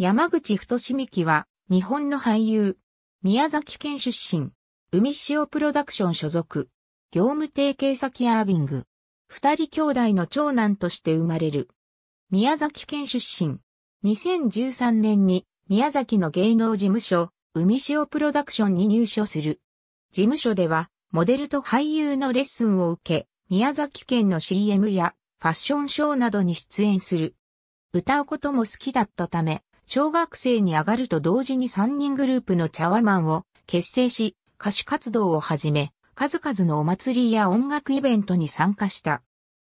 山口太美希は、日本の俳優。宮崎県出身。海塩プロダクション所属。業務提携先アービング。二人兄弟の長男として生まれる。宮崎県出身。2013年に宮崎の芸能事務所、海塩プロダクションに入所する。事務所では、モデルと俳優のレッスンを受け、宮崎県の CM やファッションショーなどに出演する。歌うことも好きだったため、小学生に上がると同時に3人グループの茶碗マンを結成し、歌手活動をはじめ、数々のお祭りや音楽イベントに参加した。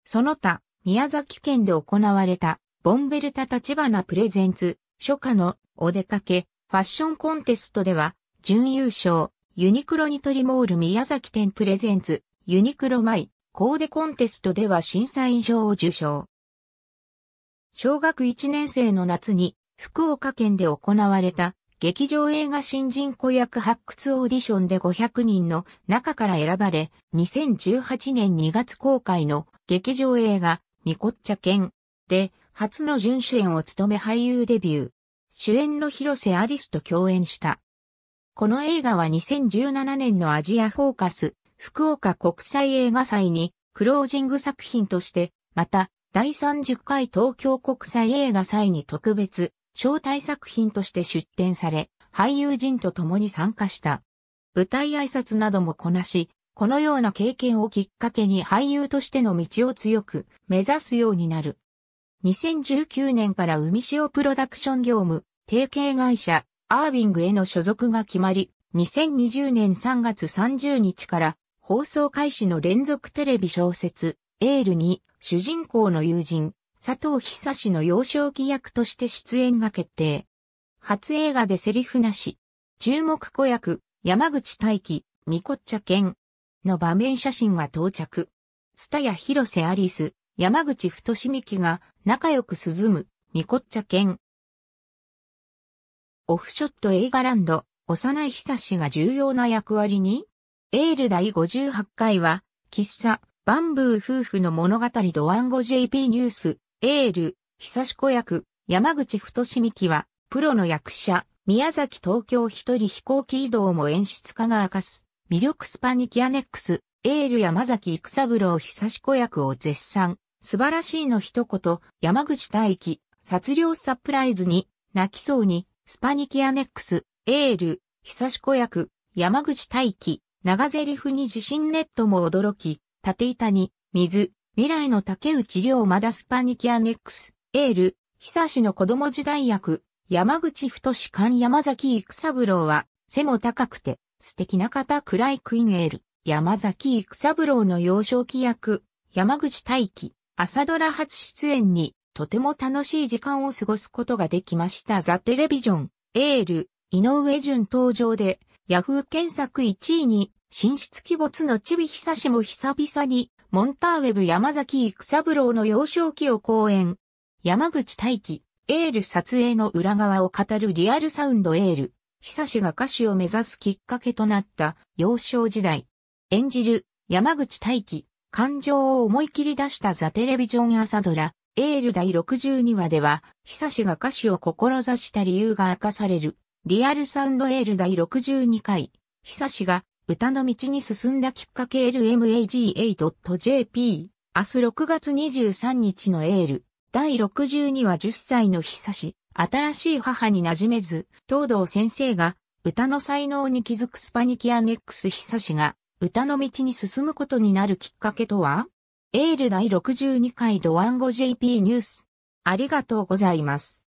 その他、宮崎県で行われた、ボンベルタ立花プレゼンツ、初夏のお出かけ、ファッションコンテストでは、準優勝、ユニクロニトリモール宮崎店プレゼンツ、ユニクロマイ、コーデコンテストでは審査員賞を受賞。小学1年生の夏に福岡県で行われた劇場映画新人子役発掘オーディションで500人の中から選ばれ、2018年2月公開の劇場映画、ミコッチャ犬で初の準主演を務め俳優デビュー。主演の広瀬アリスと共演した。この映画は2017年のアジアフォーカス福岡国際映画祭にクロージング作品として、また第30回東京国際映画祭に特別招待作品として出展され、俳優陣と共に参加した。舞台挨拶などもこなし、このような経験をきっかけに俳優としての道を強く目指すようになる。2019年から海塩プロダクション業務、提携会社、アービングへの所属が決まり、2020年3月30日から放送開始の連続テレビ小説、エールに主人公の友人、佐藤久志の幼少期役として出演が決定。初映画でセリフなし、注目子役、山口大輝、みこっちゃん。の場面写真が到着。スタや広瀬アリス、山口太しみきが仲良く涼む、みこっちゃん。オフショット映画ランド、幼い久志が重要な役割に、エール第58回は、喫茶、バンブー夫婦の物語ドワンゴ JP ニュース、エール、久し子役、山口太美希は、プロの役者、宮崎東京一人飛行機移動も演出家が明かす、魅力スパニキアネックス、エール山崎育三郎久し子役を絶賛、素晴らしいの一言、山口大輝、殺量サプライズに、泣きそうに、スパニキアネックス、エール、久し子役、山口大輝、長台詞に自信ネットも驚き、縦板に、水、未来の竹内涼マダスパニキアネックス、エール、久志の子供時代役、山口太志館山崎育三郎は、背も高くて、素敵な方クライクインエール、山崎育三郎の幼少期役、山口大輝、朝ドラ初出演に、とても楽しい時間を過ごすことができました。ザ・テレビジョン、エール、井上淳登場で、ヤフー検索1位に、進出鬼没のチビ久しも久々にモンターウェブ山崎育三郎の幼少期を講演。山口大輝、エール撮影の裏側を語るリアルサウンドエール。久志が歌手を目指すきっかけとなった幼少時代。演じる山口大輝、感情を思い切り出したザテレビジョン朝ドラ、エール第62話では、久志が歌手を志した理由が明かされる、リアルサウンドエール第62回、久志が歌の道に進んだきっかけ lmaga.jp 明日6月23日のエール第62話10歳の久し新しい母に馴染めず東堂先生が歌の才能に気づくスパニキアネックス久しが歌の道に進むことになるきっかけとはエール第62回ドワンゴ JP ニュースありがとうございます。